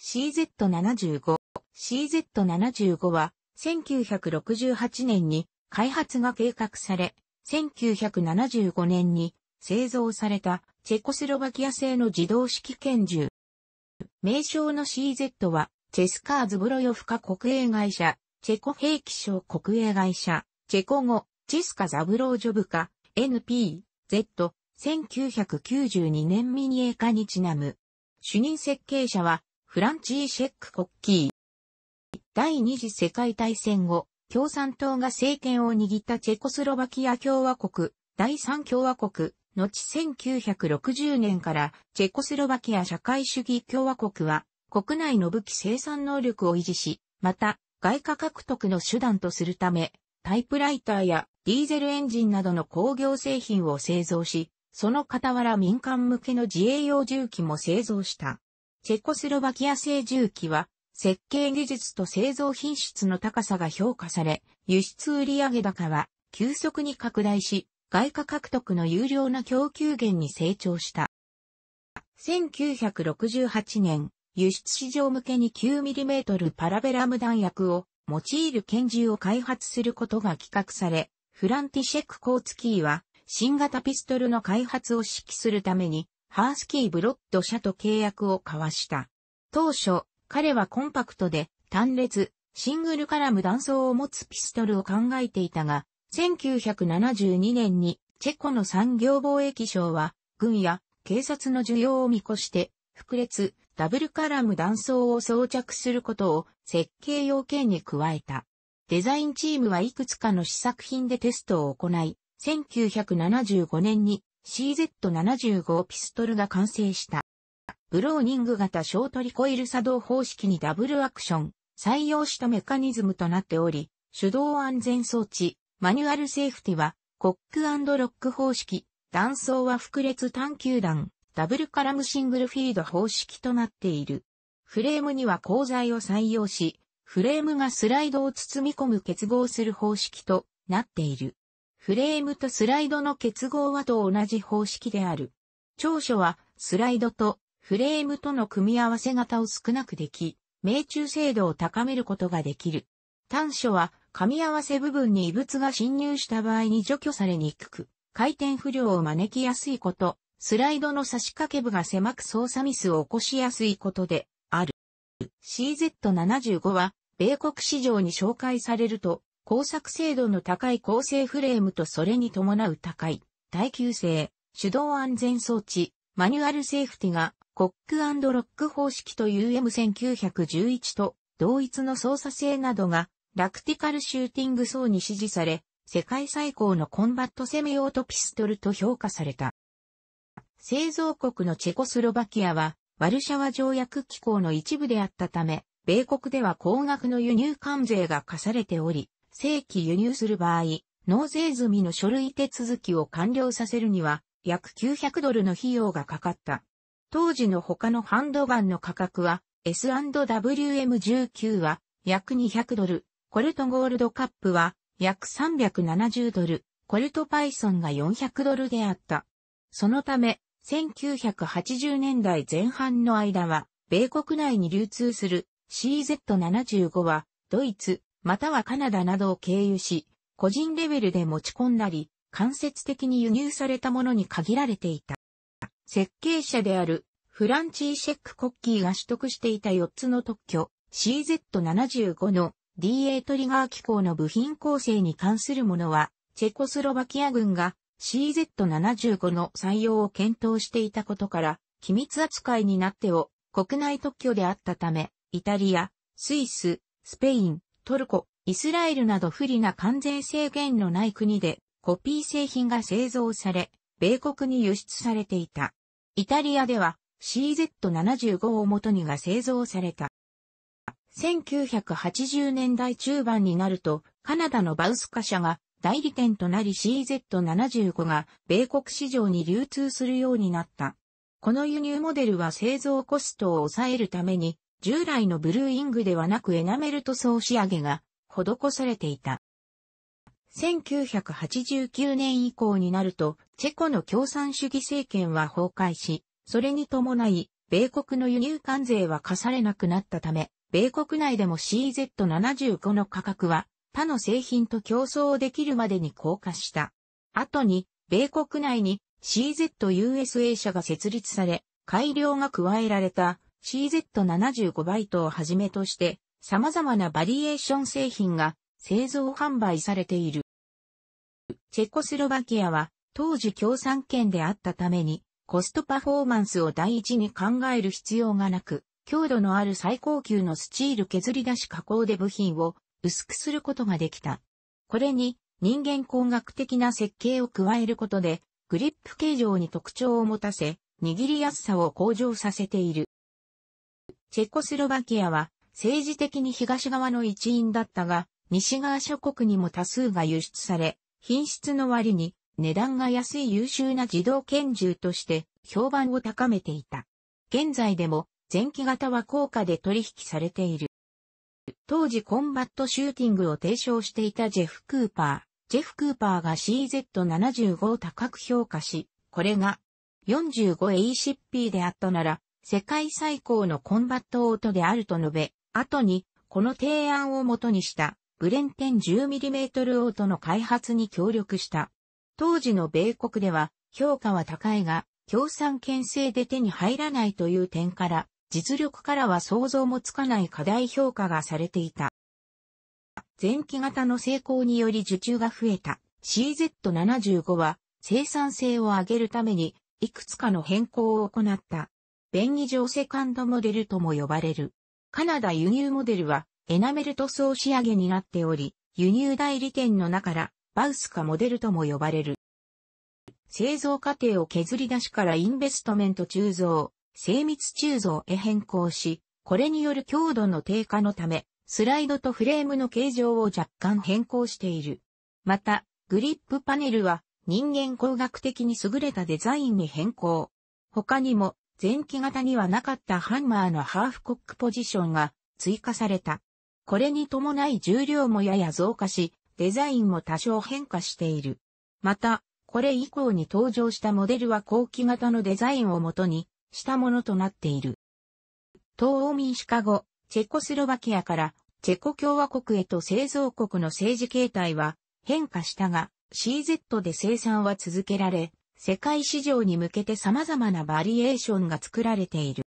CZ75。CZ75 は1968年に開発が計画され、1975年に製造されたチェコスロバキア製の自動式拳銃。名称の CZ はチェスカーズブロヨフカ国営会社、チェコ兵器省国営会社、チェコ語、チェスカザブロージョブカ、NP、Z、1992年ニエカにちなむ。主任設計者はフランチーシェックッキー。第二次世界大戦後、共産党が政権を握ったチェコスロバキア共和国、第三共和国、後1960年からチェコスロバキア社会主義共和国は国内の武器生産能力を維持し、また外貨獲得の手段とするため、タイプライターやディーゼルエンジンなどの工業製品を製造し、その傍ら民間向けの自衛用重機も製造した。チェコスロバキア製重機は、設計技術と製造品質の高さが評価され、輸出売上高は急速に拡大し、外貨獲得の有料な供給源に成長した。1968年、輸出市場向けに 9mm パラベラム弾薬を用いる拳銃を開発することが企画され、フランティシェック・コーツキーは新型ピストルの開発を指揮するためにハースキー・ブロッド社と契約を交わした。当初、彼はコンパクトで単列、シングルカラム弾倉を持つピストルを考えていたが、1972年にチェコの産業貿易省は、軍や警察の需要を見越して、複列、ダブルカラム弾倉を装着することを設計要件に加えた。デザインチームはいくつかの試作品でテストを行い、1975年に CZ75 ピストルが完成した。ブローニング型ショートリコイル作動方式にダブルアクション、採用したメカニズムとなっており、手動安全装置、マニュアルセーフティは、コックロック方式、断層は複列探求弾、ダブルカラムシングルフィード方式となっている。フレームには鋼材を採用し、フレームがスライドを包み込む結合する方式となっている。フレームとスライドの結合はと同じ方式である。長所は、スライドとフレームとの組み合わせ型を少なくでき、命中精度を高めることができる。短所は、噛み合わせ部分に異物が侵入した場合に除去されにくく、回転不良を招きやすいこと、スライドの差し掛け部が狭く操作ミスを起こしやすいことである。CZ75 は、米国市場に紹介されると、工作精度の高い構成フレームとそれに伴う高い、耐久性、手動安全装置、マニュアルセーフティが、コックロック方式という m 1 9 1 1と同一の操作性などが、ラクティカルシューティング層に支持され、世界最高のコンバットセミオートピストルと評価された。製造国のチェコスロバキアは、ワルシャワ条約機構の一部であったため、米国では高額の輸入関税が課されており、正規輸入する場合、納税済みの書類手続きを完了させるには約900ドルの費用がかかった。当時の他のハンドガンの価格は S&WM19 は約200ドル、コルトゴールドカップは約370ドル、コルトパイソンが400ドルであった。そのため、1980年代前半の間は、米国内に流通する CZ75 は、ドイツ、またはカナダなどを経由し、個人レベルで持ち込んだり、間接的に輸入されたものに限られていた。設計者であるフランチーシェック・コッキーが取得していた4つの特許 CZ75 の DA トリガー機構の部品構成に関するものは、チェコスロバキア軍が CZ75 の採用を検討していたことから、機密扱いになってを国内特許であったため、イタリア、スイス、スペイン、トルコ、イスラエルなど不利な関税制限のない国でコピー製品が製造され、米国に輸出されていた。イタリアでは CZ75 を元にが製造された。1980年代中盤になると、カナダのバウスカ社が代理店となり CZ75 が米国市場に流通するようになった。この輸入モデルは製造コストを抑えるために従来のブルーイングではなくエナメル塗装仕上げが施されていた。1989年以降になると、チェコの共産主義政権は崩壊し、それに伴い、米国の輸入関税は課されなくなったため、米国内でも CZ75 の価格は他の製品と競争できるまでに降下した。後に、米国内に CZUSA 社が設立され、改良が加えられた CZ75 バイトをはじめとして様々なバリエーション製品が製造販売されている。チェコスロバキアは当時共産圏であったためにコストパフォーマンスを第一に考える必要がなく、強度のある最高級のスチール削り出し加工で部品を薄くすることができた。これに人間工学的な設計を加えることでグリップ形状に特徴を持たせ、握りやすさを向上させている。チェコスロバキアは政治的に東側の一員だったが、西側諸国にも多数が輸出され、品質の割に値段が安い優秀な自動拳銃として評判を高めていた。現在でも前期型は高価で取引されている。当時コンバットシューティングを提唱していたジェフ・クーパー。ジェフ・クーパーが CZ75 を高く評価し、これが 45ACP であったなら世界最高のコンバットオートであると述べ、後に、この提案をもとにした、ブレンテン 10mm オートの開発に協力した。当時の米国では、評価は高いが、共産権制で手に入らないという点から、実力からは想像もつかない過大評価がされていた。前期型の成功により受注が増えた CZ75 は生産性を上げるためにいくつかの変更を行った。便宜上セカンドモデルとも呼ばれる。カナダ輸入モデルはエナメル塗装仕上げになっており、輸入代理店の中からバウスカモデルとも呼ばれる。製造過程を削り出しからインベストメント鋳造、精密鋳造へ変更し、これによる強度の低下のため、スライドとフレームの形状を若干変更している。また、グリップパネルは人間工学的に優れたデザインに変更。他にも前期型にはなかったハンマーのハーフコックポジションが追加された。これに伴い重量もやや増加し、デザインも多少変化している。また、これ以降に登場したモデルは後期型のデザインをもとにしたものとなっている。東欧民主化後、チェコスロバキアからチェコ共和国へと製造国の政治形態は変化したが、CZ で生産は続けられ、世界市場に向けて様々なバリエーションが作られている。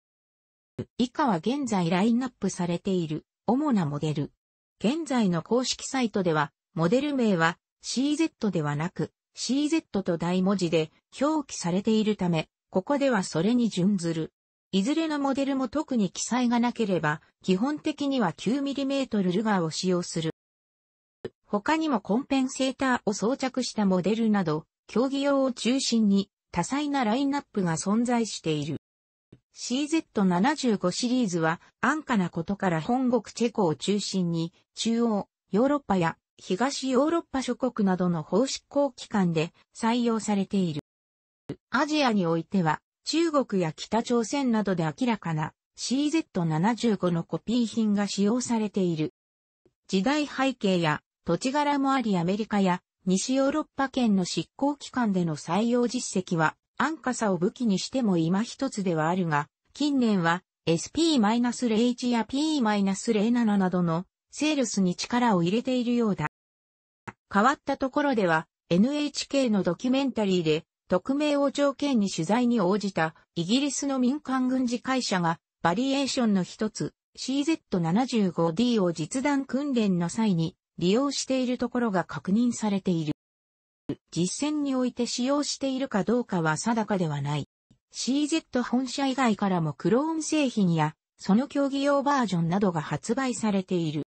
以下は現在ラインナップされている主なモデル。現在の公式サイトでは、モデル名は CZ ではなく CZ と大文字で表記されているため、ここではそれに準ずる。いずれのモデルも特に記載がなければ、基本的には 9mm ルガーを使用する。他にもコンペンセーターを装着したモデルなど、競技用を中心に多彩なラインナップが存在している。CZ75 シリーズは安価なことから本国チェコを中心に中央、ヨーロッパや東ヨーロッパ諸国などの法執行機関で採用されている。アジアにおいては中国や北朝鮮などで明らかな CZ75 のコピー品が使用されている。時代背景や土地柄もありアメリカや西ヨーロッパ圏の執行機関での採用実績は安価さを武器にしても今一つではあるが、近年は SP-01 や P-07 などのセールスに力を入れているようだ。変わったところでは NHK のドキュメンタリーで匿名を条件に取材に応じたイギリスの民間軍事会社がバリエーションの一つ CZ75D を実弾訓練の際に利用しているところが確認されている。実践において使用しているかどうかは定かではない。CZ 本社以外からもクローン製品や、その競技用バージョンなどが発売されている。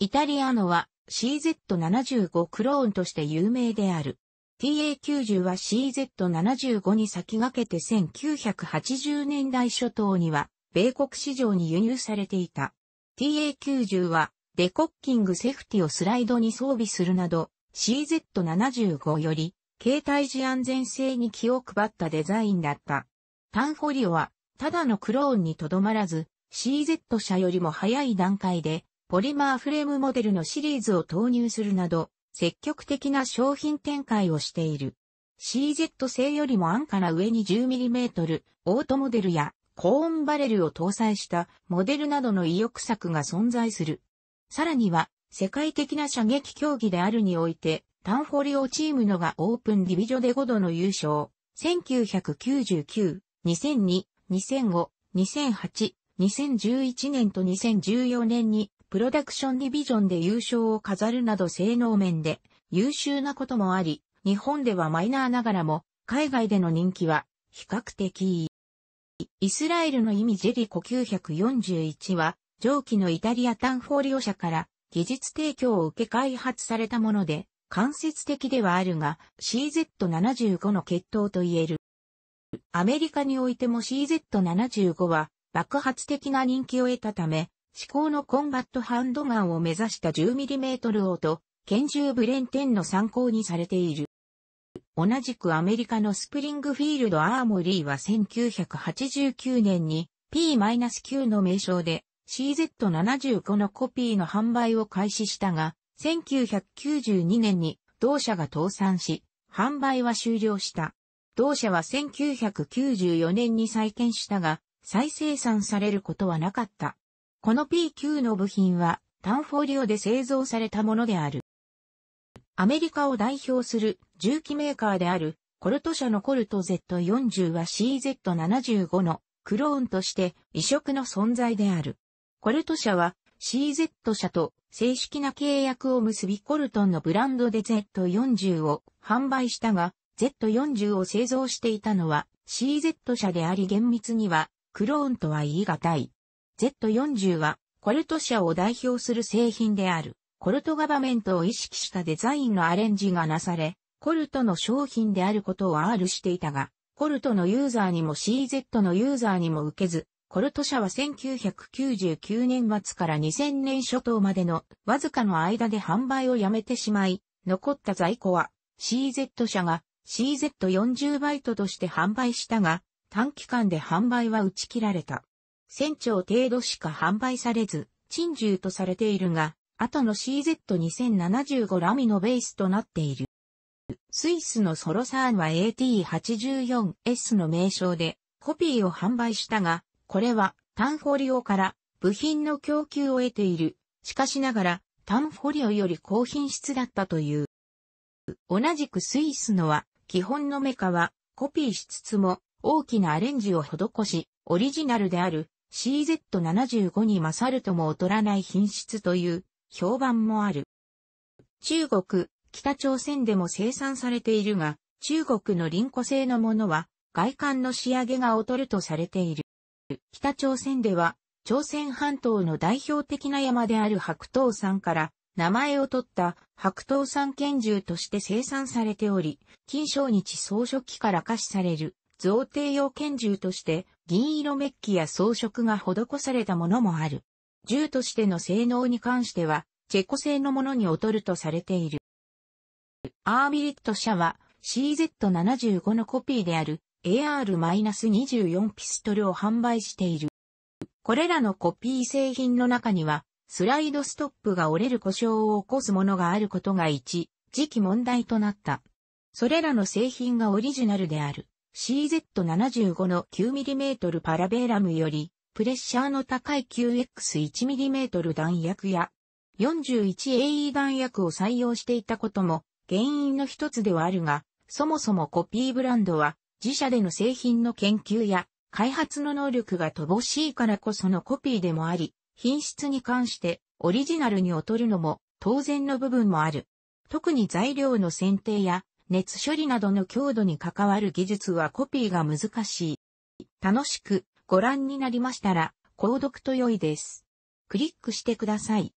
イタリアのは CZ75 クローンとして有名である。TA90 は CZ75 に先駆けて1980年代初頭には、米国市場に輸入されていた。TA90 はデコッキングセフティをスライドに装備するなど、CZ75 より、携帯時安全性に気を配ったデザインだった。タンフォリオは、ただのクローンにとどまらず、CZ 社よりも早い段階で、ポリマーフレームモデルのシリーズを投入するなど、積極的な商品展開をしている。CZ 製よりも安価な上に 10mm オートモデルやコーンバレルを搭載したモデルなどの意欲作が存在する。さらには、世界的な射撃競技であるにおいて、タンフォリオチームのがオープンディビジョで5度の優勝、1999、2002、2005、2008、2011年と2014年に、プロダクションディビジョンで優勝を飾るなど性能面で優秀なこともあり、日本ではマイナーながらも、海外での人気は比較的いい。イスラエルの意味ジェリコ941は、上記のイタリアタンフォリオ社から技術提供を受け開発されたもので、間接的ではあるが、CZ75 の血統と言える。アメリカにおいても CZ75 は爆発的な人気を得たため、至高のコンバットハンドガンを目指した 10mm オート、拳銃ブレン10の参考にされている。同じくアメリカのスプリングフィールドアーモリーは1989年に P-9 の名称で CZ75 のコピーの販売を開始したが、1992年に同社が倒産し、販売は終了した。同社は1994年に再建したが、再生産されることはなかった。この P9 の部品は、タンフォリオで製造されたものである。アメリカを代表する重機メーカーである、コルト社のコルト Z40 は CZ75 のクローンとして異色の存在である。コルト社は CZ 社と正式な契約を結びコルトンのブランドで Z40 を販売したが、Z40 を製造していたのは CZ 社であり厳密にはクローンとは言い難い。Z40 はコルト社を代表する製品である。コルトガバメントを意識したデザインのアレンジがなされ、コルトの商品であることを R していたが、コルトのユーザーにも CZ のユーザーにも受けず、コルト社は1999年末から2000年初頭までのわずかの間で販売をやめてしまい、残った在庫は CZ 社が CZ40 バイトとして販売したが、短期間で販売は打ち切られた。1000兆程度しか販売されず、珍獣とされているが、後の CZ2075 ラミのベースとなっている。スイスのソロサーンは AT84S の名称でコピーを販売したが、これはタンフォリオから部品の供給を得ている。しかしながら、タンフォリオより高品質だったという。同じくスイスのは、基本のメカはコピーしつつも大きなアレンジを施し、オリジナルである CZ75 に勝るとも劣らない品質という評判もある。中国、北朝鮮でも生産されているが、中国のリン製のものは外観の仕上げが劣るとされている。北朝鮮では、朝鮮半島の代表的な山である白桃山から名前を取った白桃山拳銃として生産されており、金正日総書記から可視される贈呈用拳銃として銀色メッキや装飾が施されたものもある。銃としての性能に関しては、チェコ製のものに劣るとされている。アーミリット社は CZ75 のコピーである AR-24 ピストルを販売している。これらのコピー製品の中には、スライドストップが折れる故障を起こすものがあることが一、時期問題となった。それらの製品がオリジナルである CZ75 の 9mm パラベーラムより、プレッシャーの高い 9X1mm 弾薬や 41AE 弾薬を採用していたことも原因の一つではあるが、そもそもコピーブランドは自社での製品の研究や開発の能力が乏しいからこそのコピーでもあり、品質に関してオリジナルに劣るのも当然の部分もある。特に材料の選定や熱処理などの強度に関わる技術はコピーが難しい。楽しくご覧になりましたら、購読と良いです。クリックしてください。